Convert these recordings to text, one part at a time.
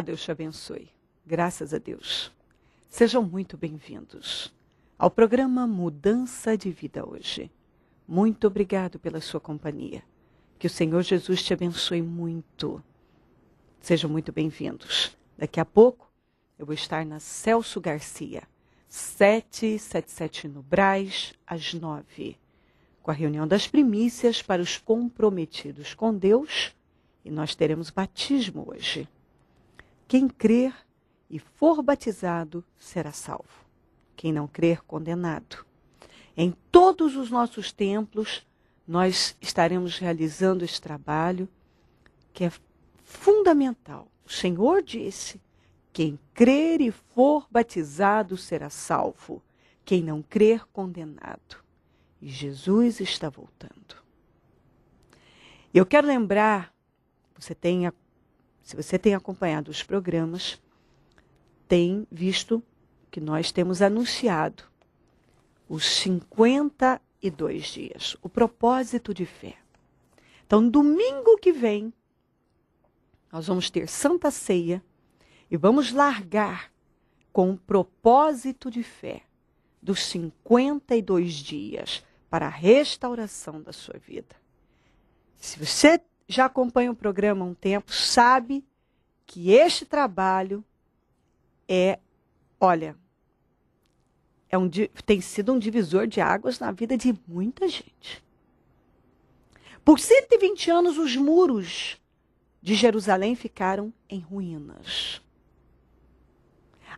Deus te abençoe. Graças a Deus. Sejam muito bem-vindos ao programa Mudança de Vida hoje. Muito obrigado pela sua companhia. Que o Senhor Jesus te abençoe muito. Sejam muito bem-vindos. Daqui a pouco eu vou estar na Celso Garcia, 777 no Braz, às 9, com a reunião das primícias para os comprometidos com Deus. E nós teremos batismo hoje. Quem crer e for batizado será salvo. Quem não crer, condenado. Em todos os nossos templos, nós estaremos realizando esse trabalho que é fundamental. O Senhor disse: quem crer e for batizado será salvo, quem não crer, condenado. E Jesus está voltando. Eu quero lembrar, você tem a se você tem acompanhado os programas, tem visto que nós temos anunciado os 52 dias, o propósito de fé. Então, domingo que vem, nós vamos ter Santa Ceia e vamos largar com o propósito de fé dos 52 dias para a restauração da sua vida. Se você já acompanha o programa há um tempo, sabe que este trabalho é, olha, é um, tem sido um divisor de águas na vida de muita gente. Por 120 anos, os muros de Jerusalém ficaram em ruínas.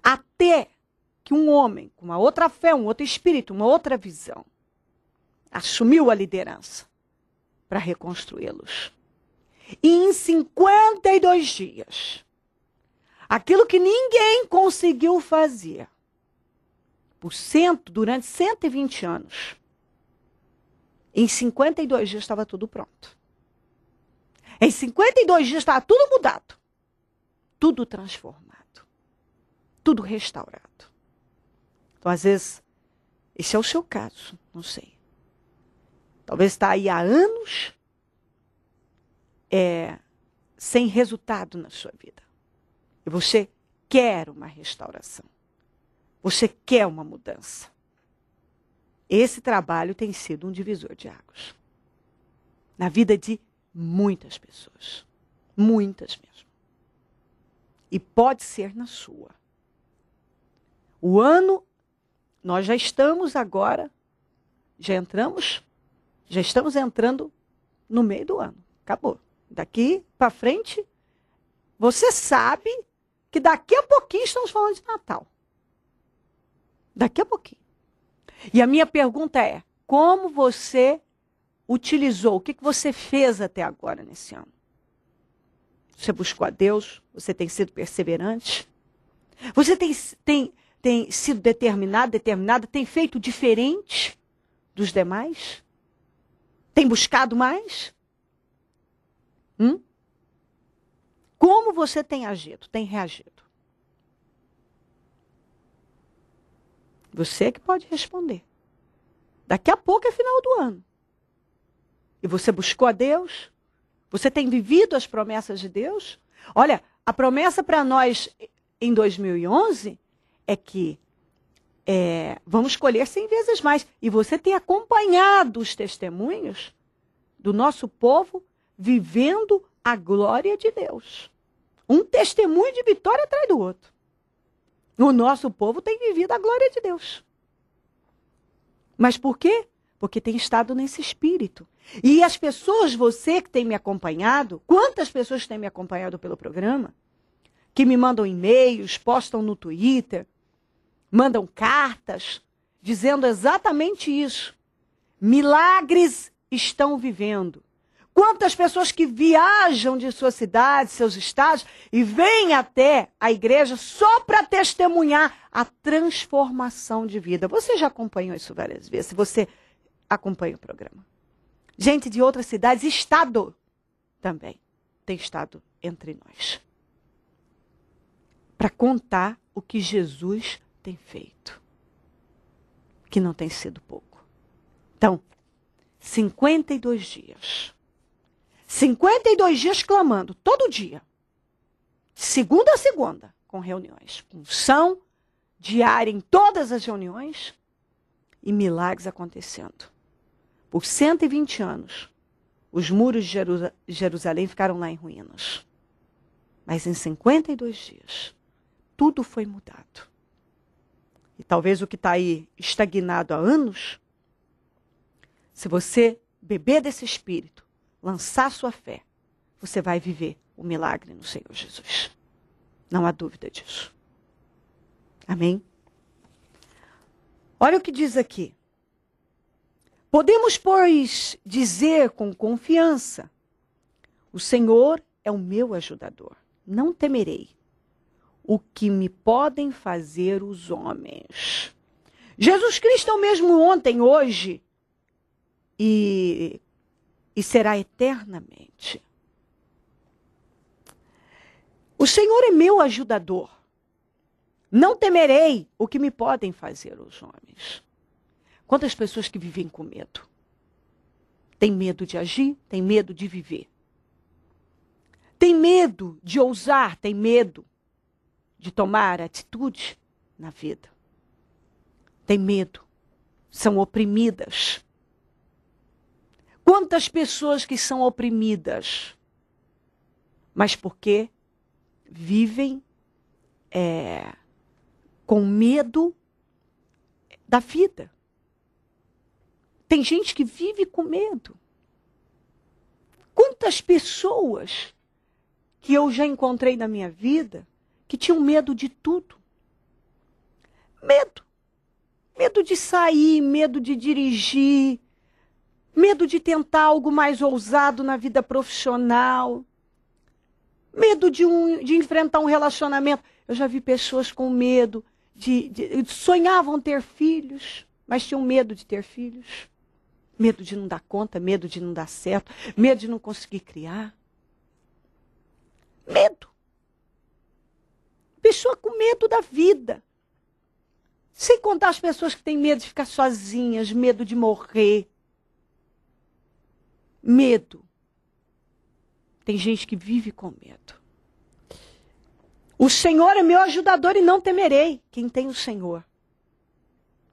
Até que um homem, com uma outra fé, um outro espírito, uma outra visão, assumiu a liderança para reconstruí-los. E em 52 dias, aquilo que ninguém conseguiu fazer por cento durante 120 anos, em 52 dias estava tudo pronto. Em 52 dias estava tudo mudado, tudo transformado, tudo restaurado. Então, às vezes, esse é o seu caso, não sei. Talvez está aí há anos é, sem resultado na sua vida. E você quer uma restauração. Você quer uma mudança. Esse trabalho tem sido um divisor de águas na vida de muitas pessoas. Muitas mesmo. E pode ser na sua. O ano, nós já estamos agora, já entramos, já estamos entrando no meio do ano. Acabou daqui para frente, você sabe que daqui a pouquinho estamos falando de Natal. Daqui a pouquinho. E a minha pergunta é: como você utilizou, o que, que você fez até agora nesse ano? Você buscou a Deus? Você tem sido perseverante? Você tem, tem, tem sido determinado, determinada, tem feito diferente dos demais? Tem buscado mais? Hum? Como você tem agido, tem reagido? Você é que pode responder. Daqui a pouco é final do ano. E você buscou a Deus? Você tem vivido as promessas de Deus? Olha, a promessa para nós em 2011 é que é, vamos colher 100 vezes mais. E você tem acompanhado os testemunhos do nosso povo vivendo a glória de Deus. Um testemunho de vitória atrás do outro. O nosso povo tem vivido a glória de Deus. Mas por quê? Porque tem estado nesse espírito. E as pessoas, você que tem me acompanhado, quantas pessoas têm me acompanhado pelo programa, que me mandam e-mails, postam no Twitter, mandam cartas, dizendo exatamente isso. Milagres estão vivendo. Quantas pessoas que viajam de suas cidades, seus estados e vêm até a igreja só para testemunhar a transformação de vida. Você já acompanhou isso várias vezes, se você acompanha o programa. Gente de outras cidades, estado também tem estado entre nós. Para contar o que Jesus tem feito, que não tem sido pouco. Então, 52 dias 52 dias clamando, todo dia. Segunda a segunda, com reuniões. Função diária em todas as reuniões e milagres acontecendo. Por 120 anos, os muros de Jerusalém ficaram lá em ruínas. Mas em 52 dias, tudo foi mudado. E talvez o que está aí estagnado há anos, se você beber desse espírito, lançar sua fé, você vai viver o milagre no Senhor Jesus. Não há dúvida disso. Amém? Olha o que diz aqui. Podemos, pois, dizer com confiança: O Senhor é o meu ajudador. Não temerei o que me podem fazer os homens. Jesus Cristo é o mesmo ontem, hoje e e será eternamente. O Senhor é meu ajudador. Não temerei o que me podem fazer os homens. Quantas pessoas que vivem com medo? Tem medo de agir, tem medo de viver. Tem medo de ousar, tem medo de tomar atitude na vida. Tem medo. São oprimidas. Quantas pessoas que são oprimidas, mas porque vivem é, com medo da vida. Tem gente que vive com medo. Quantas pessoas que eu já encontrei na minha vida que tinham medo de tudo? Medo. Medo de sair, medo de dirigir, medo de tentar algo mais ousado na vida profissional, medo de, um, de enfrentar um relacionamento. Eu já vi pessoas com medo de, de, sonhavam ter filhos, mas tinham medo de ter filhos, medo de não dar conta, medo de não dar certo, medo de não conseguir criar, medo. Pessoa com medo da vida. Sem contar as pessoas que têm medo de ficar sozinhas, medo de morrer, Medo. Tem gente que vive com medo. O Senhor é meu ajudador e não temerei. Quem tem o Senhor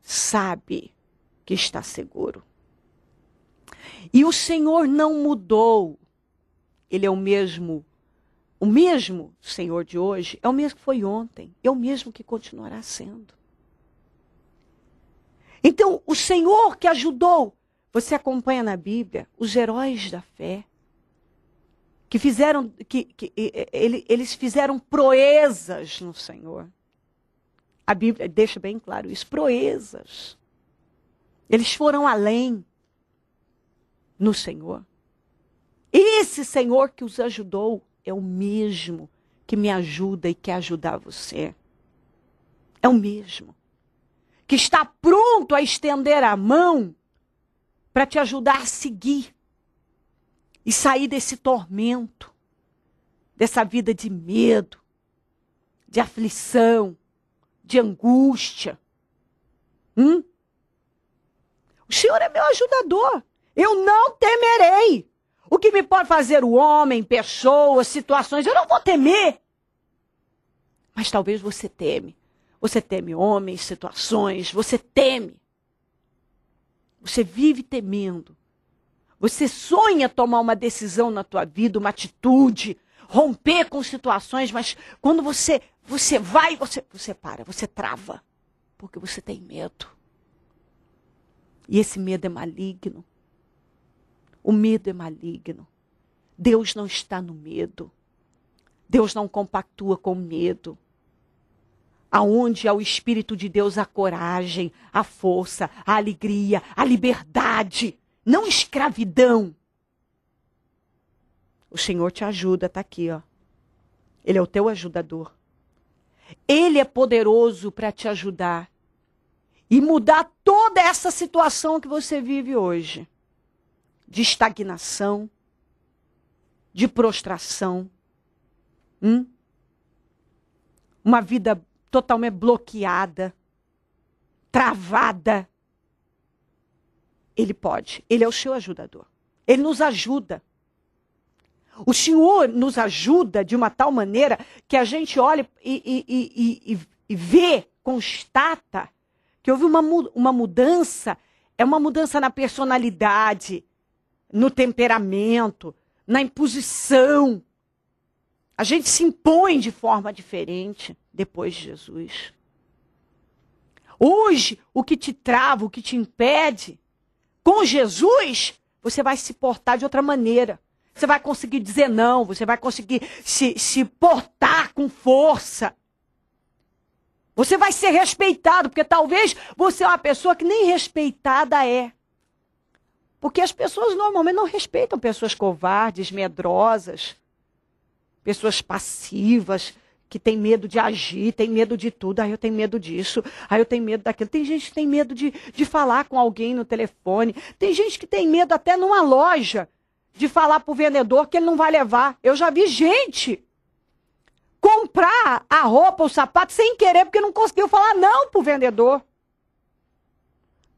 sabe que está seguro. E o Senhor não mudou. Ele é o mesmo. O mesmo Senhor de hoje é o mesmo que foi ontem, é o mesmo que continuará sendo. Então, o Senhor que ajudou você acompanha na Bíblia os heróis da fé que fizeram que, que ele, eles fizeram proezas no Senhor. A Bíblia deixa bem claro isso, proezas. Eles foram além no Senhor. Esse Senhor que os ajudou é o mesmo que me ajuda e quer ajudar você. É o mesmo que está pronto a estender a mão para te ajudar a seguir e sair desse tormento, dessa vida de medo, de aflição, de angústia. Hum? O Senhor é meu ajudador. Eu não temerei. O que me pode fazer o homem, pessoas, situações, eu não vou temer. Mas talvez você teme. Você teme homens, situações, você teme. Você vive temendo. Você sonha tomar uma decisão na tua vida, uma atitude, romper com situações, mas quando você você vai, você você para, você trava, porque você tem medo. E esse medo é maligno. O medo é maligno. Deus não está no medo. Deus não compactua com o medo aonde é o Espírito de Deus a coragem, a força, a alegria, a liberdade, não escravidão. O Senhor te ajuda, está aqui, ó. Ele é o teu ajudador. Ele é poderoso para te ajudar e mudar toda essa situação que você vive hoje de estagnação, de prostração. Hum? Uma vida totalmente bloqueada, travada, ele pode. Ele é o seu ajudador. Ele nos ajuda. O Senhor nos ajuda de uma tal maneira que a gente olha e, e, e, e vê, constata que houve uma, uma mudança. É uma mudança na personalidade, no temperamento, na imposição. A gente se impõe de forma diferente depois de Jesus. Hoje, o que te trava, o que te impede, com Jesus, você vai se portar de outra maneira. Você vai conseguir dizer não, você vai conseguir se, se portar com força. Você vai ser respeitado, porque talvez você é uma pessoa que nem respeitada é. Porque as pessoas normalmente não respeitam pessoas covardes, medrosas, pessoas passivas, que tem medo de agir, tem medo de tudo, aí eu tenho medo disso, aí eu tenho medo daquilo. Tem gente que tem medo de, de falar com alguém no telefone, tem gente que tem medo até numa loja de falar para o vendedor que ele não vai levar. Eu já vi gente comprar a roupa ou sapato sem querer, porque não conseguiu falar não para o vendedor.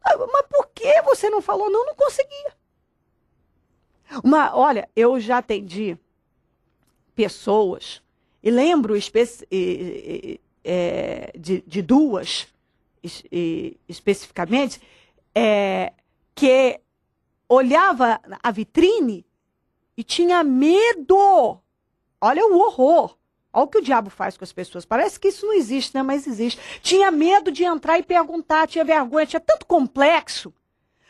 Ah, mas por que você não falou não? Não conseguia. Uma, olha, eu já atendi pessoas e lembro é, de, de, duas e, especificamente, é, que olhava a vitrine e tinha medo. Olha o horror. Olha o que o diabo faz com as pessoas. Parece que isso não existe, né? Mas existe. Tinha medo de entrar e perguntar, tinha vergonha, tinha tanto complexo,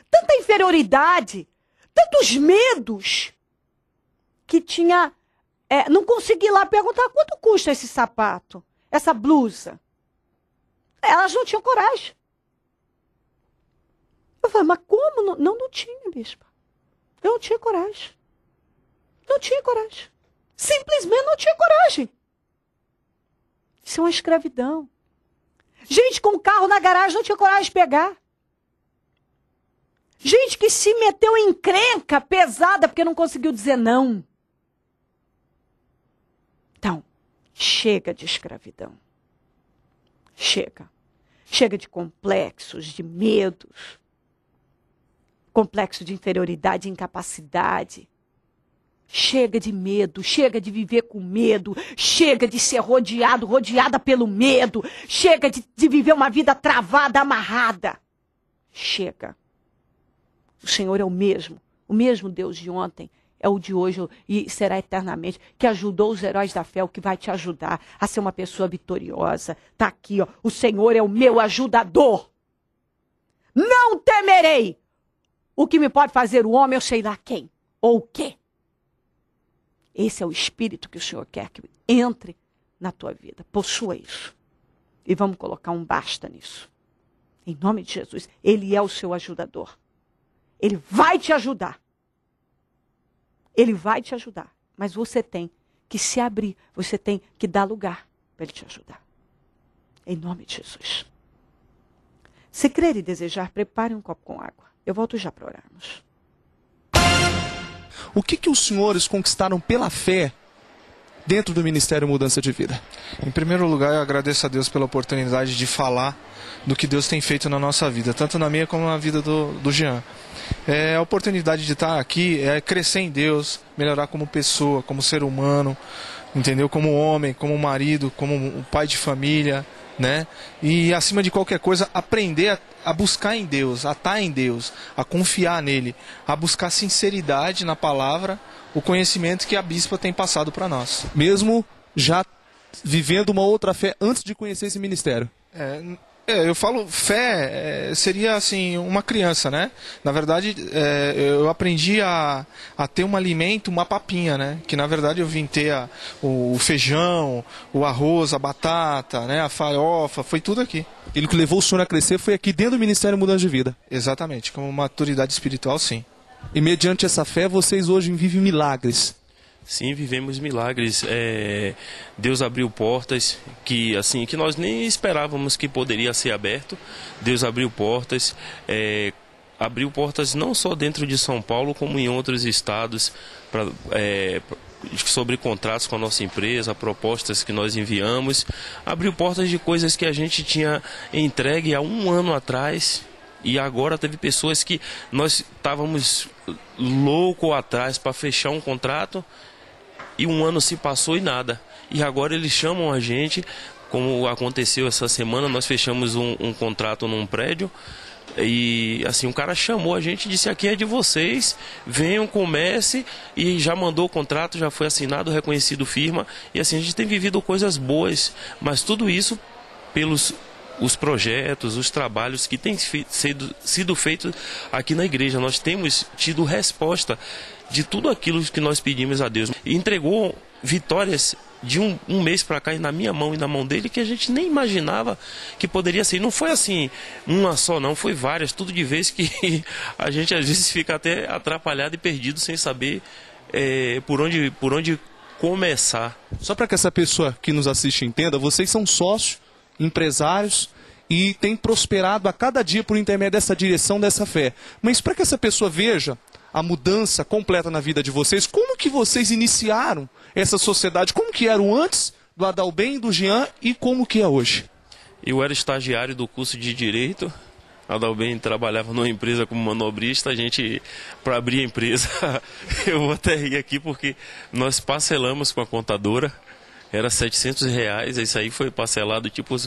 tanta inferioridade, tantos medos, que tinha é, não consegui lá perguntar quanto custa esse sapato, essa blusa. Elas não tinham coragem. Eu falei, mas como? Não, não, não tinha, bispa. Eu não tinha coragem. Não tinha coragem. Simplesmente não tinha coragem. Isso é uma escravidão. Gente com carro na garagem não tinha coragem de pegar. Gente que se meteu em encrenca pesada porque não conseguiu dizer não. Então, chega de escravidão. Chega. Chega de complexos, de medos, complexo de inferioridade, e incapacidade. Chega de medo, chega de viver com medo, chega de ser rodeado, rodeada pelo medo, chega de, de viver uma vida travada, amarrada. Chega. O Senhor é o mesmo, o mesmo Deus de ontem, é o de hoje e será eternamente, que ajudou os heróis da fé, o que vai te ajudar a ser uma pessoa vitoriosa. Está aqui, ó. O Senhor é o meu ajudador. Não temerei. O que me pode fazer o homem, eu sei lá quem ou o quê. Esse é o espírito que o Senhor quer que entre na tua vida. Possua isso. E vamos colocar um basta nisso. Em nome de Jesus, ele é o seu ajudador. Ele vai te ajudar ele vai te ajudar, mas você tem que se abrir, você tem que dar lugar para ele te ajudar. Em nome de Jesus. Se crer e desejar, prepare um copo com água. Eu volto já para orarmos. O que, que os senhores conquistaram pela fé dentro do Ministério Mudança de Vida? Em primeiro lugar, eu agradeço a Deus pela oportunidade de falar do que Deus tem feito na nossa vida, tanto na minha como na vida do, do Jean. É, a oportunidade de estar aqui é crescer em Deus, melhorar como pessoa, como ser humano, entendeu? Como homem, como marido, como pai de família, né? E acima de qualquer coisa, aprender a, a, buscar em Deus, a estar em Deus, a confiar nele, a buscar sinceridade na palavra, o conhecimento que a bispa tem passado para nós. Mesmo já vivendo uma outra fé antes de conhecer esse ministério. É, é, eu falo fé é, seria assim uma criança, né? Na verdade, é, eu aprendi a, a ter um alimento, uma papinha, né? Que na verdade eu vim ter a, o, o, feijão, o arroz, a batata, né? A farofa, foi tudo aqui. Ele que levou o senhor a crescer foi aqui dentro do Ministério Mudança de Vida. Exatamente, como maturidade espiritual, sim. E mediante essa fé, vocês hoje vivem milagres. Sim, vivemos milagres. É, Deus abriu portas que assim que nós nem esperávamos que poderia ser aberto. Deus abriu portas. É, abriu portas não só dentro de São Paulo como em outros estados pra, é, sobre contratos com a nossa empresa, propostas que nós enviamos, abriu portas de coisas que a gente tinha entregue há um ano atrás e agora teve pessoas que nós estávamos louco atrás para fechar um contrato e um ano se passou e nada. E agora eles chamam a gente, como aconteceu essa semana, nós fechamos um, um contrato num prédio. E assim, o um cara chamou a gente e disse: aqui é de vocês, venham, comece. E já mandou o contrato, já foi assinado, reconhecido firma. E assim, a gente tem vivido coisas boas, mas tudo isso pelos os projetos, os trabalhos que têm sido, sido feitos aqui na igreja. Nós temos tido resposta de tudo aquilo que nós pedimos a Deus. E entregou vitórias de um, um mês para cá e na minha mão e na mão dele que a gente nem imaginava que poderia ser. Não foi assim uma só, não, foi várias, tudo de vez que a gente às vezes fica até atrapalhado e perdido sem saber é, por onde por onde começar. Só para que essa pessoa que nos assiste entenda, vocês são sócios, empresários e têm prosperado a cada dia por intermédio dessa direção, dessa fé. Mas para que essa pessoa veja a mudança completa na vida de vocês. Como que vocês iniciaram essa sociedade? Como que era o antes do Adalben, e do Jean e como que é hoje? Eu era estagiário do curso de Direito. Adalben trabalhava numa empresa como manobrista. A gente, para abrir a empresa, eu vou até rir aqui porque nós parcelamos com a contadora. Era 700 reais, isso aí foi parcelado tipo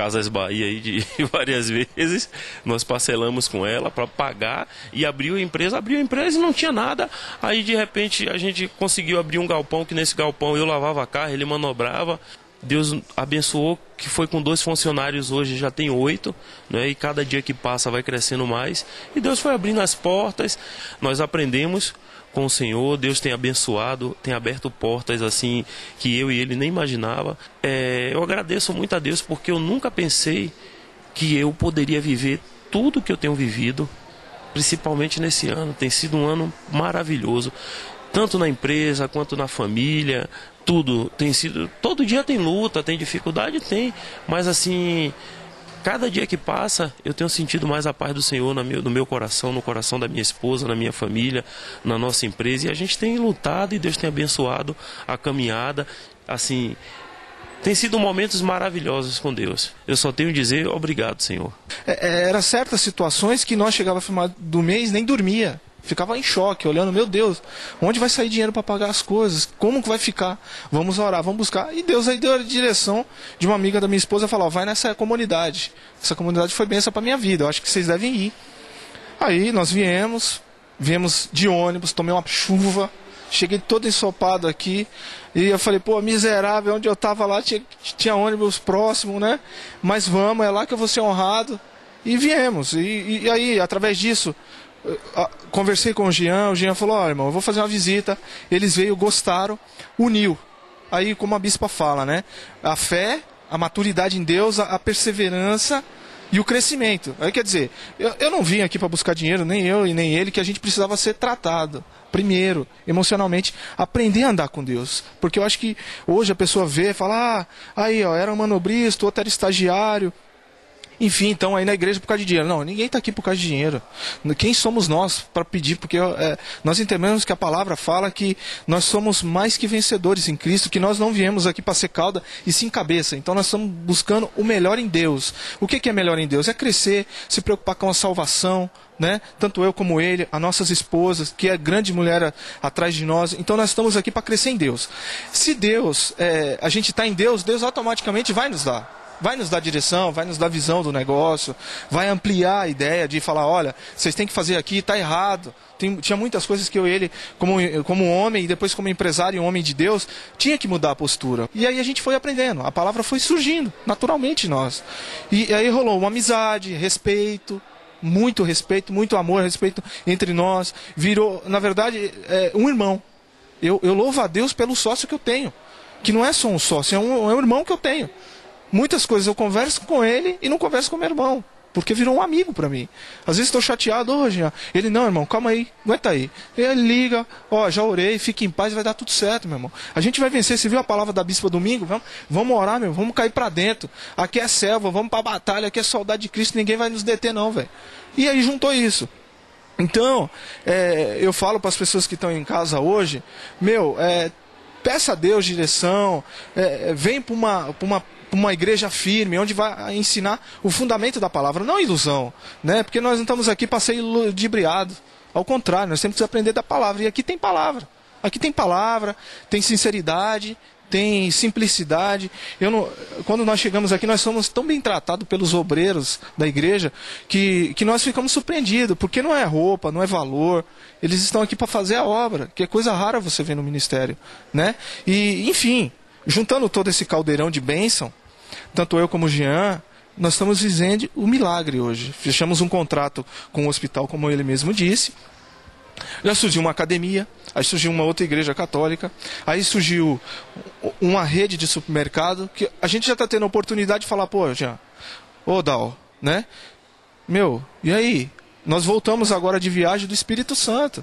Casas Bahia aí de várias vezes. Nós parcelamos com ela para pagar e abriu a empresa, abriu a empresa e não tinha nada. Aí de repente a gente conseguiu abrir um galpão que nesse galpão eu lavava carro, ele manobrava. Deus abençoou que foi com dois funcionários hoje já tem oito, né? E cada dia que passa vai crescendo mais. E Deus foi abrindo as portas. Nós aprendemos com o Senhor, Deus tem abençoado, tem aberto portas assim que eu e ele nem imaginava. É, eu agradeço muito a Deus porque eu nunca pensei que eu poderia viver tudo que eu tenho vivido, principalmente nesse ano. Tem sido um ano maravilhoso, tanto na empresa quanto na família, tudo tem sido. Todo dia tem luta, tem dificuldade, tem, mas assim Cada dia que passa, eu tenho sentido mais a paz do Senhor no meu coração, no coração da minha esposa, na minha família, na nossa empresa. E a gente tem lutado e Deus tem abençoado a caminhada. Assim, tem sido momentos maravilhosos com Deus. Eu só tenho a dizer obrigado, Senhor. É, é era certas situações que nós chegava a final do mês nem dormia ficava em choque, olhando, meu Deus, onde vai sair dinheiro para pagar as coisas? Como que vai ficar? Vamos orar, vamos buscar. E Deus aí deu a direção de uma amiga da minha esposa, falou, vai nessa comunidade. Essa comunidade foi benção para minha vida, eu acho que vocês devem ir. Aí nós viemos, viemos de ônibus, tomei uma chuva, cheguei todo ensopado aqui, e eu falei, pô, miserável, onde eu tava lá tinha, tinha ônibus próximo, né? Mas vamos, é lá que eu vou ser honrado. E viemos. e, e aí, através disso, ah, conversei com o Jean, o Jean falou: Ó, oh, irmão, eu vou fazer uma visita. Eles veio, gostaram, uniu. Aí, como a bispa fala, né? A fé, a maturidade em Deus, a, perseverança e o crescimento. Aí quer dizer, eu, eu não vim aqui para buscar dinheiro, nem eu e nem ele, que a gente precisava ser tratado. Primeiro, emocionalmente, aprender a andar com Deus. Porque eu acho que hoje a pessoa vê e fala: ah, aí, ó, era um manobristo, outro era estagiário enfim, então aí na igreja por causa de dinheiro. Não, ninguém está aqui por causa de dinheiro. Quem somos nós para pedir? Porque é, nós entendemos que a palavra fala que nós somos mais que vencedores em Cristo, que nós não viemos aqui para ser cauda e sim cabeça. Então nós estamos buscando o melhor em Deus. O que, que é melhor em Deus? É crescer, se preocupar com a salvação, né? Tanto eu como ele, as nossas esposas, que é grande mulher atrás de nós. Então nós estamos aqui para crescer em Deus. Se Deus, é, a gente está em Deus, Deus automaticamente vai nos dar vai nos dar direção, vai nos dar visão do negócio, vai ampliar a ideia de falar, olha, vocês têm que fazer aqui, está errado. Tem, tinha muitas coisas que eu ele, como, como homem e depois como empresário e homem de Deus, tinha que mudar a postura. E aí a gente foi aprendendo, a palavra foi surgindo, naturalmente nós. E, e aí rolou uma amizade, respeito, muito respeito, muito amor, respeito entre nós. Virou, na verdade, é, um irmão. Eu, eu louvo a Deus pelo sócio que eu tenho. Que não é só um sócio, é um, é um irmão que eu tenho. Muitas coisas eu converso com ele e não converso com meu irmão. Porque virou um amigo para mim. Às vezes estou chateado, ô oh, Ele, não, irmão, calma aí, aguenta é tá aí. Ele liga, ó, oh, já orei, fique em paz, vai dar tudo certo, meu irmão. A gente vai vencer, você viu a palavra da bispa domingo? Vamos, vamos orar, meu, vamos cair para dentro. Aqui é selva, vamos pra batalha, aqui é saudade de Cristo, ninguém vai nos deter, não, velho. E aí juntou isso. Então, é, eu falo para as pessoas que estão em casa hoje, meu, é, peça a Deus direção, é, vem para uma, pra uma uma igreja firme, onde vai ensinar o fundamento da palavra, não ilusão, né? Porque nós não estamos aqui para ser ludibriados. Ao contrário, nós temos que aprender da palavra. E aqui tem palavra. Aqui tem palavra, tem sinceridade, tem simplicidade. Eu não, quando nós chegamos aqui, nós somos tão bem tratados pelos obreiros da igreja que, que nós ficamos surpreendidos, porque não é roupa, não é valor. Eles estão aqui para fazer a obra, que é coisa rara você ver no ministério, né? E enfim, Juntando todo esse caldeirão de bênção, tanto eu como o Jean, nós estamos vivendo o milagre hoje. Fechamos um contrato com o hospital, como ele mesmo disse. Já surgiu uma academia, aí surgiu uma outra igreja católica, aí surgiu uma rede de supermercado, que a gente já está tendo a oportunidade de falar, pô, Jean, ô Dal, né? Meu, e aí? Nós voltamos agora de viagem do Espírito Santo.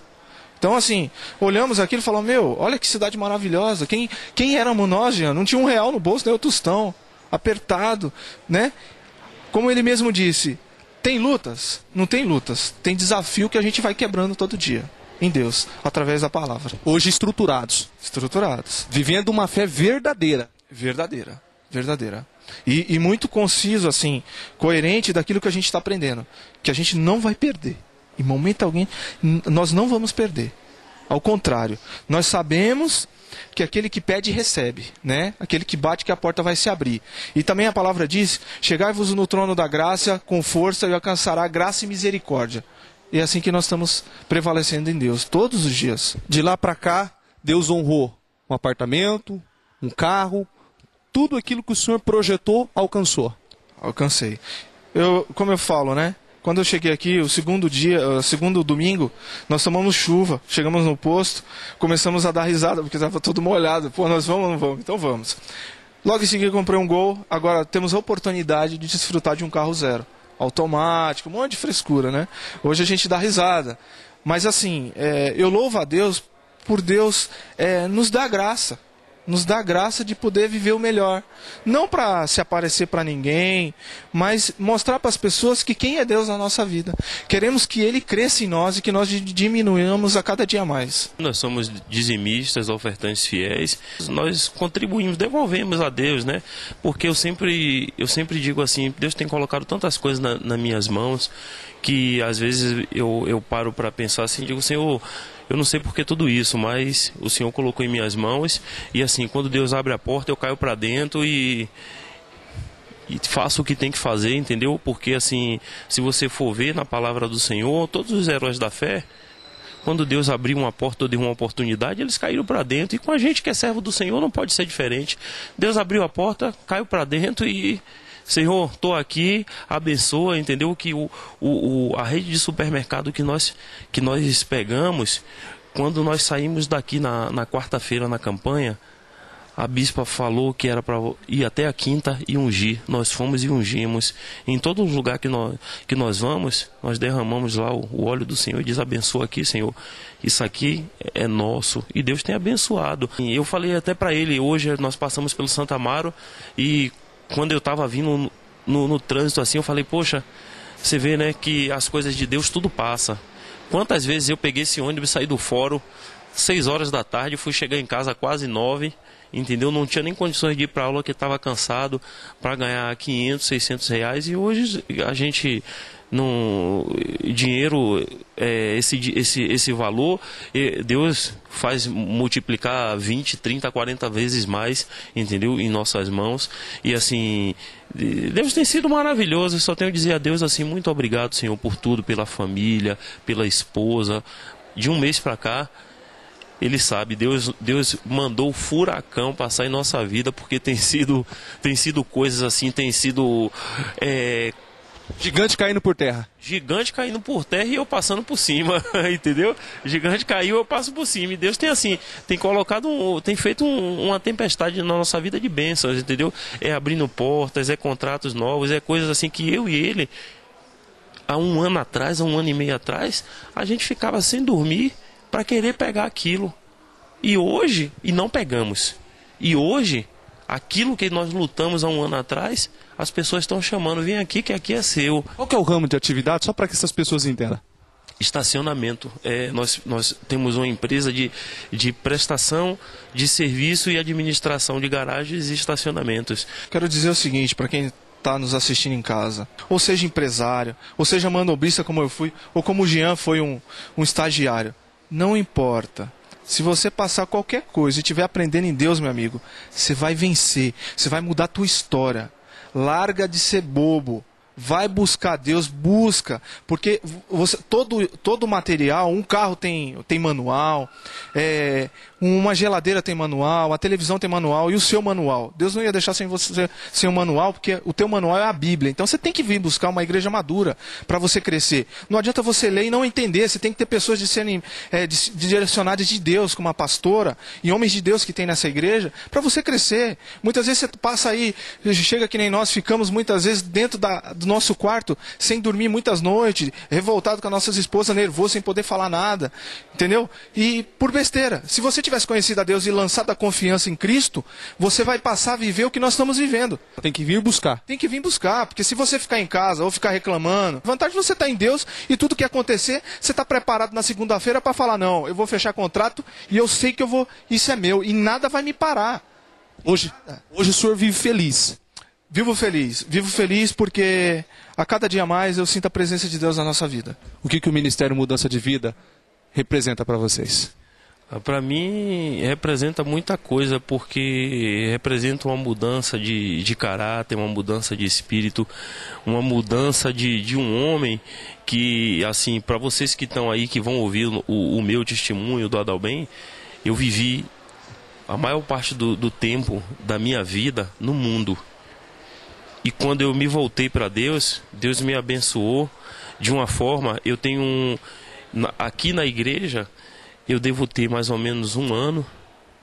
Então, assim, olhamos aquilo e falamos, meu, olha que cidade maravilhosa. Quem, quem éramos nós, Jean? Não tinha um real no bolso, nem né? o tostão. Apertado, né? Como ele mesmo disse, tem lutas? Não tem lutas. Tem desafio que a gente vai quebrando todo dia. Em Deus, através da palavra. Hoje estruturados. Estruturados. Vivendo uma fé verdadeira. Verdadeira. Verdadeira. E, e muito conciso, assim, coerente daquilo que a gente está aprendendo. Que a gente não vai perder. Em momento alguém, nós não vamos perder. Ao contrário, nós sabemos que aquele que pede recebe, né? Aquele que bate que a porta vai se abrir. E também a palavra diz: "Chegai-vos no trono da graça com força e alcançará graça e misericórdia". E é assim que nós estamos prevalecendo em Deus todos os dias. De lá para cá, Deus honrou um apartamento, um carro, tudo aquilo que o Senhor projetou, alcançou. Alcancei. Eu, como eu falo, né? Quando eu cheguei aqui, o segundo dia, o segundo domingo, nós tomamos chuva, chegamos no posto, começamos a dar risada, porque estava todo molhado. Pô, nós vamos ou não vamos? Então vamos. Logo em seguida comprei um gol, agora temos a oportunidade de desfrutar de um carro zero. Automático, um monte de frescura, né? Hoje a gente dá risada. Mas assim, é, eu louvo a Deus por Deus é, nos dar graça nos dá graça de poder viver o melhor. Não para se aparecer para ninguém, mas mostrar para as pessoas que quem é Deus na nossa vida. Queremos que Ele cresça em nós e que nós diminuamos a cada dia mais. Nós somos dizimistas, ofertantes fiéis. Nós contribuímos, devolvemos a Deus, né? Porque eu sempre, eu sempre digo assim, Deus tem colocado tantas coisas na, nas minhas mãos que às vezes eu, eu paro para pensar assim, digo, Senhor... Assim, eu não sei por que tudo isso, mas o Senhor colocou em minhas mãos e assim, quando Deus abre a porta, eu caio para dentro e e o que tem que fazer, entendeu? Porque assim, se você for ver na palavra do Senhor, todos os heróis da fé, quando Deus abriu uma porta ou deu uma oportunidade, eles caíram para dentro. E com a gente que é servo do Senhor não pode ser diferente. Deus abriu a porta, caiu para dentro e Senhor, estou aqui, abençoa, entendeu? Que o, o, a rede de supermercado que nós, que nós pegamos, quando nós saímos daqui na, na quarta-feira na campanha, a bispa falou que era para ir até a quinta e ungir. Nós fomos e ungimos. Em todo lugar que nós, que nós vamos, nós derramamos lá o, o óleo do Senhor e diz: abençoa aqui, Senhor. Isso aqui é nosso. E Deus tem abençoado. E eu falei até para ele, hoje nós passamos pelo Santa Amaro e quando eu estava vindo no, no, no trânsito assim, eu falei, poxa, você vê, né, que as coisas de Deus tudo passa. Quantas vezes eu peguei esse ônibus, saí do fórum, seis horas da tarde, fui chegar em casa quase nove." entendeu? Não tinha nem condições de ir para aula que estava cansado para ganhar 500, 600 reais e hoje a gente no dinheiro é, esse, esse, esse valor Deus faz multiplicar 20, 30, 40 vezes mais, entendeu? Em nossas mãos e assim Deus tem sido maravilhoso. só tenho a dizer a Deus assim muito obrigado Senhor por tudo, pela família, pela esposa. De um mês para cá ele sabe, Deus, Deus mandou furacão passar em nossa vida, porque tem sido, tem sido coisas assim, tem sido. É, Gigante caindo por terra. Gigante caindo por terra e eu passando por cima, entendeu? Gigante caiu, eu passo por cima. E Deus tem assim, tem colocado, um, tem feito um, uma tempestade na nossa vida de bênçãos, entendeu? É abrindo portas, é contratos novos, é coisas assim que eu e ele, há um ano atrás, há um ano e meio atrás, a gente ficava sem dormir para querer pegar aquilo. E hoje, e não pegamos. E hoje, aquilo que nós lutamos há um ano atrás, as pessoas estão chamando, vem aqui que aqui é seu. Qual é o ramo de atividade, só para que essas pessoas entendam? Estacionamento. É, nós, nós temos uma empresa de, de prestação de serviço e administração de garagens e estacionamentos. Quero dizer o seguinte, para quem está nos assistindo em casa, ou seja empresário, ou seja manobrista como eu fui, ou como o Jean foi um, um estagiário não importa. Se você passar qualquer coisa e estiver aprendendo em Deus, meu amigo, você vai vencer, você vai mudar a tua história. Larga de ser bobo. Vai buscar Deus, busca, porque você, todo todo material, um carro tem tem manual, é, uma geladeira tem manual, a televisão tem manual e o seu manual. Deus não ia deixar sem você sem o manual, porque o teu manual é a Bíblia. Então você tem que vir buscar uma igreja madura para você crescer. Não adianta você ler e não entender. Você tem que ter pessoas de serem é, de direcionadas de Deus, como a pastora e homens de Deus que tem nessa igreja, para você crescer. Muitas vezes você passa aí, chega que nem nós ficamos muitas vezes dentro da, do nosso quarto sem dormir muitas noites, revoltado com as nossas esposas, nervoso sem poder falar nada, entendeu? E por besteira. Se você tivesse conhecido a Deus e lançado a confiança em Cristo, você vai passar a viver o que nós estamos vivendo. Tem que vir buscar. Tem que vir buscar, porque se você ficar em casa ou ficar reclamando, a vantagem você estar em Deus e tudo que acontecer, você está preparado na segunda-feira para falar: não, eu vou fechar contrato e eu sei que eu vou, isso é meu e nada vai me parar. Hoje, hoje o senhor vive feliz. Vivo feliz, vivo feliz porque a cada dia mais eu sinto a presença de Deus na nossa vida. O que, que o Ministério Mudança de Vida representa para vocês? Ah, para mim, representa muita coisa, porque representa uma mudança de, de caráter, uma mudança de espírito, uma mudança de, de um homem que, assim, para vocês que estão aí, que vão ouvir o, o meu testemunho do Adalbem, eu vivi a maior parte do, do tempo da minha vida no mundo. E quando eu me voltei para Deus, Deus me abençoou de uma forma. Eu tenho um, aqui na igreja eu devo ter mais ou menos um ano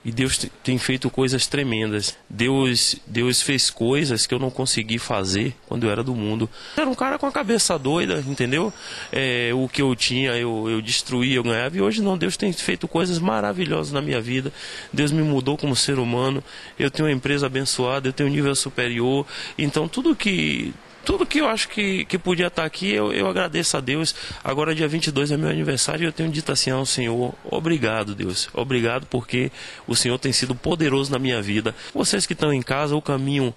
e Deus tem feito coisas tremendas. Deus, Deus fez coisas que eu não consegui fazer quando eu era do mundo. Era um cara com a cabeça doida, entendeu? É, o que eu tinha, eu, eu destruía, eu ganhava. E hoje não, Deus tem feito coisas maravilhosas na minha vida. Deus me mudou como ser humano. Eu tenho uma empresa abençoada, eu tenho um nível superior. Então, tudo que tudo que eu acho que, que podia estar tá aqui, eu, eu agradeço a Deus. Agora, dia 22 é meu aniversário e eu tenho dito assim ao Senhor: obrigado, Deus. Obrigado porque o Senhor tem sido poderoso na minha vida. Vocês que estão em casa, o caminho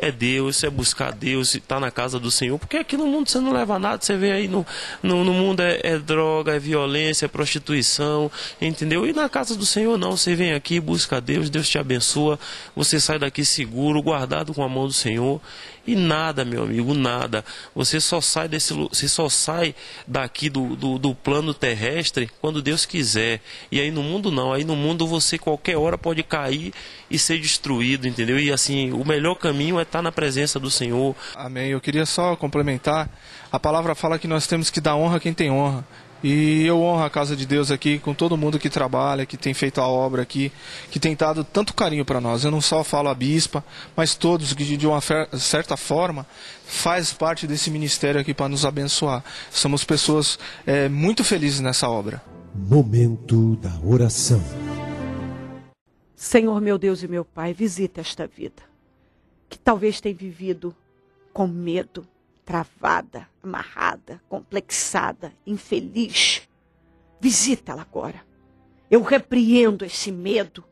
é Deus, é buscar Deus, está na casa do Senhor, porque aqui no mundo você não leva nada, você vê aí no, no, no mundo é, é, droga, é violência, é prostituição, entendeu? E na casa do Senhor não, você vem aqui, busca Deus, Deus te abençoa, você sai daqui seguro, guardado com a mão do Senhor, e nada, meu amigo, nada. Você só sai desse, você só sai daqui do, do, do, plano terrestre quando Deus quiser. E aí no mundo não. Aí no mundo você qualquer hora pode cair e ser destruído, entendeu? E assim, o melhor caminho é estar tá na presença do Senhor. Amém. Eu queria só complementar. A palavra fala que nós temos que dar honra a quem tem honra. E eu honro a casa de Deus aqui com todo mundo que trabalha, que tem feito a obra aqui, que tem dado tanto carinho para nós. Eu não só falo a bispa, mas todos que de uma certa forma faz parte desse ministério aqui para nos abençoar. Somos pessoas é, muito felizes nessa obra. Momento da oração. Senhor meu Deus e meu Pai, visita esta vida que talvez tenha vivido com medo, travada, amarrada, complexada, infeliz. Visita-la agora. Eu repreendo esse medo,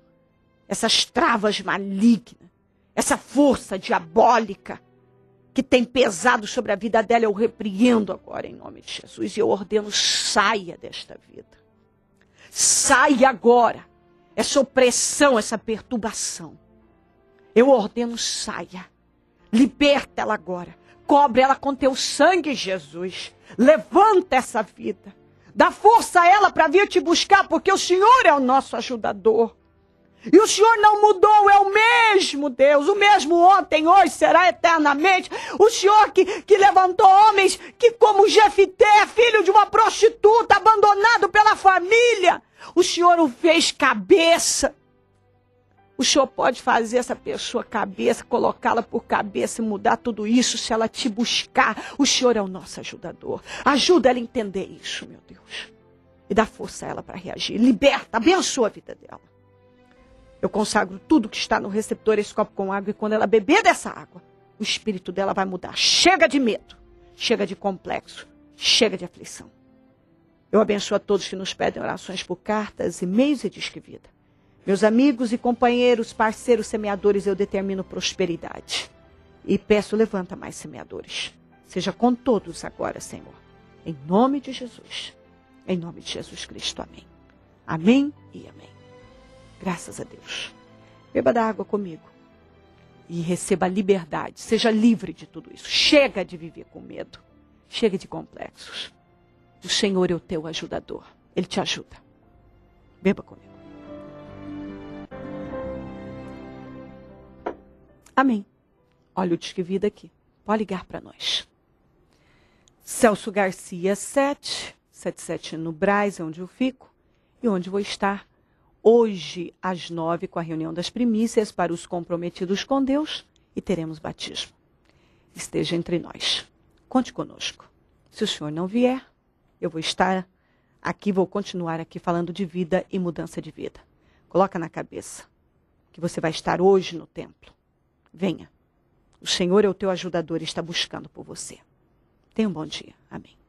essas travas malignas, essa força diabólica que tem pesado sobre a vida dela. Eu repreendo agora em nome de Jesus e eu ordeno: saia desta vida. Saia agora. Essa opressão, essa perturbação. Eu ordeno: saia. Liberta ela agora cobre ela com teu sangue, Jesus. Levanta essa vida. Dá força a ela para vir te buscar, porque o Senhor é o nosso ajudador. E o Senhor não mudou, é o mesmo Deus, o mesmo ontem, hoje, será eternamente. O Senhor que, que levantou homens que, como Jefité, filho de uma prostituta, abandonado pela família, o Senhor o fez cabeça. O senhor pode fazer essa pessoa cabeça, colocá-la por cabeça e mudar tudo isso se ela te buscar. O senhor é o nosso ajudador. Ajuda ela a entender isso, meu Deus. E dá força a ela para reagir. Liberta, abençoa a vida dela. Eu consagro tudo que está no receptor, esse copo com água, e quando ela beber dessa água, o espírito dela vai mudar. Chega de medo, chega de complexo, chega de aflição. Eu abençoo a todos que nos pedem orações por cartas, e-mails e disque vida. Meus amigos e companheiros, parceiros semeadores, eu determino prosperidade. E peço, levanta mais semeadores. Seja com todos agora, Senhor. Em nome de Jesus. Em nome de Jesus Cristo. Amém. Amém e amém. Graças a Deus. Beba da água comigo. E receba liberdade. Seja livre de tudo isso. Chega de viver com medo. Chega de complexos. O Senhor é o teu ajudador. Ele te ajuda. Beba comigo. Amém. Olha o Disque Vida aqui. Pode ligar para nós. Celso Garcia 7, 77 no Braz, é onde eu fico e onde vou estar hoje às 9 com a reunião das primícias para os comprometidos com Deus e teremos batismo. Esteja entre nós. Conte conosco. Se o senhor não vier, eu vou estar aqui, vou continuar aqui falando de vida e mudança de vida. Coloca na cabeça que você vai estar hoje no templo Venha. O Senhor é o teu ajudador e está buscando por você. Tenha um bom dia. Amém.